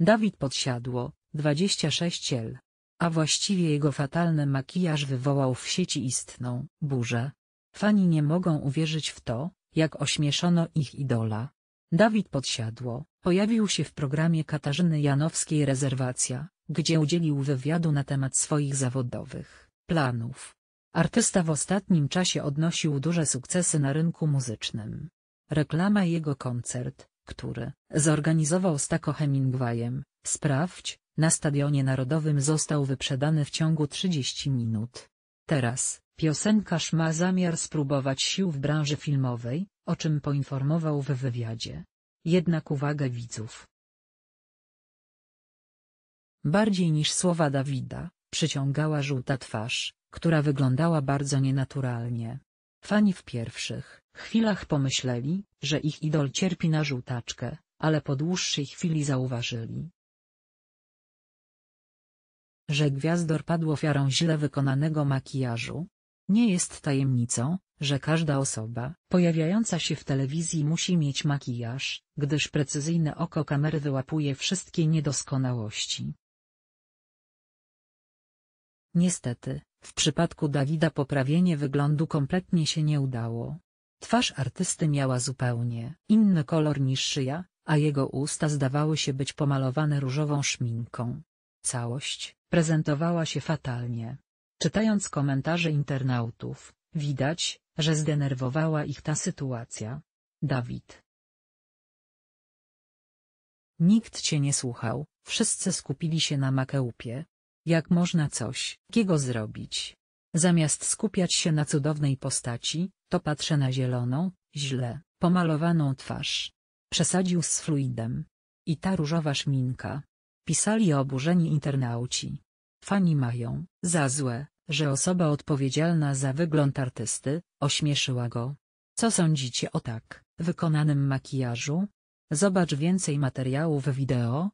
Dawid podsiadło, 26 ciel. A właściwie jego fatalny makijaż wywołał w sieci istną burzę. Fani nie mogą uwierzyć w to, jak ośmieszono ich idola. Dawid Podsiadło pojawił się w programie Katarzyny Janowskiej Rezerwacja, gdzie udzielił wywiadu na temat swoich zawodowych planów. Artysta w ostatnim czasie odnosił duże sukcesy na rynku muzycznym. Reklama jego koncert, który zorganizował z tako Hemingwayem, sprawdź, na Stadionie Narodowym został wyprzedany w ciągu 30 minut. Teraz, piosenkarz ma zamiar spróbować sił w branży filmowej, o czym poinformował w wywiadzie. Jednak uwagę widzów. Bardziej niż słowa Dawida, przyciągała żółta twarz, która wyglądała bardzo nienaturalnie. Fani w pierwszych, chwilach pomyśleli, że ich idol cierpi na żółtaczkę, ale po dłuższej chwili zauważyli, że gwiazdor padł ofiarą źle wykonanego makijażu. Nie jest tajemnicą, że każda osoba pojawiająca się w telewizji musi mieć makijaż, gdyż precyzyjne oko kamery wyłapuje wszystkie niedoskonałości. Niestety, w przypadku Dawida poprawienie wyglądu kompletnie się nie udało. Twarz artysty miała zupełnie inny kolor niż szyja, a jego usta zdawały się być pomalowane różową szminką. Całość prezentowała się fatalnie. Czytając komentarze internautów, widać, że zdenerwowała ich ta sytuacja. Dawid. Nikt cię nie słuchał, wszyscy skupili się na makełpie. Jak można coś kiego zrobić? Zamiast skupiać się na cudownej postaci, to patrzę na zieloną, źle, pomalowaną twarz. Przesadził z fluidem. I ta różowa szminka. Pisali oburzeni internauci. Fani mają, za złe, że osoba odpowiedzialna za wygląd artysty, ośmieszyła go. Co sądzicie o tak, wykonanym makijażu? Zobacz więcej materiałów wideo,